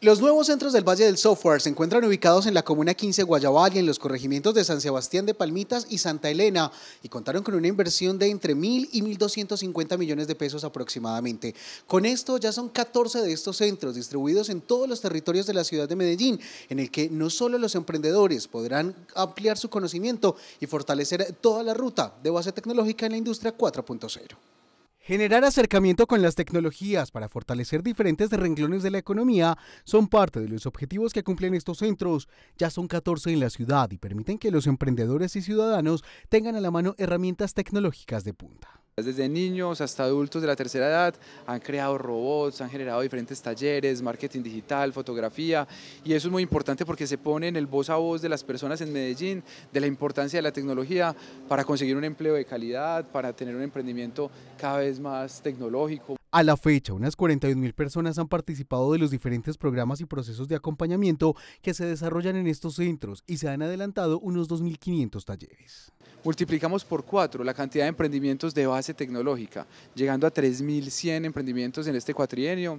Los nuevos centros del Valle del Software se encuentran ubicados en la Comuna 15 Guayabal y en los corregimientos de San Sebastián de Palmitas y Santa Elena y contaron con una inversión de entre 1.000 y 1.250 millones de pesos aproximadamente. Con esto ya son 14 de estos centros distribuidos en todos los territorios de la ciudad de Medellín, en el que no solo los emprendedores podrán ampliar su conocimiento y fortalecer toda la ruta de base tecnológica en la industria 4.0. Generar acercamiento con las tecnologías para fortalecer diferentes renglones de la economía son parte de los objetivos que cumplen estos centros. Ya son 14 en la ciudad y permiten que los emprendedores y ciudadanos tengan a la mano herramientas tecnológicas de punta. Desde niños hasta adultos de la tercera edad han creado robots, han generado diferentes talleres, marketing digital, fotografía y eso es muy importante porque se pone en el voz a voz de las personas en Medellín de la importancia de la tecnología para conseguir un empleo de calidad, para tener un emprendimiento cada vez más tecnológico. A la fecha, unas mil personas han participado de los diferentes programas y procesos de acompañamiento que se desarrollan en estos centros y se han adelantado unos 2.500 talleres. Multiplicamos por cuatro la cantidad de emprendimientos de base tecnológica, llegando a 3.100 emprendimientos en este cuatrienio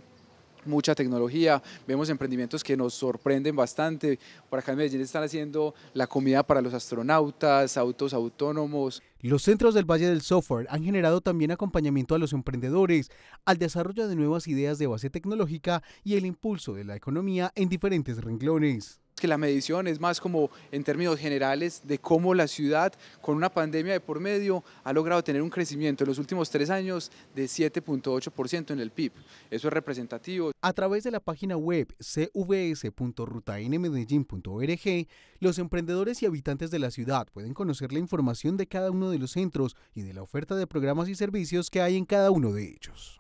mucha tecnología, vemos emprendimientos que nos sorprenden bastante. Por acá en Medellín están haciendo la comida para los astronautas, autos autónomos. Los centros del Valle del Software han generado también acompañamiento a los emprendedores, al desarrollo de nuevas ideas de base tecnológica y el impulso de la economía en diferentes renglones que la medición es más como en términos generales de cómo la ciudad con una pandemia de por medio ha logrado tener un crecimiento en los últimos tres años de 7.8% en el PIB. Eso es representativo. A través de la página web cvs.rutanmedellín.org, los emprendedores y habitantes de la ciudad pueden conocer la información de cada uno de los centros y de la oferta de programas y servicios que hay en cada uno de ellos.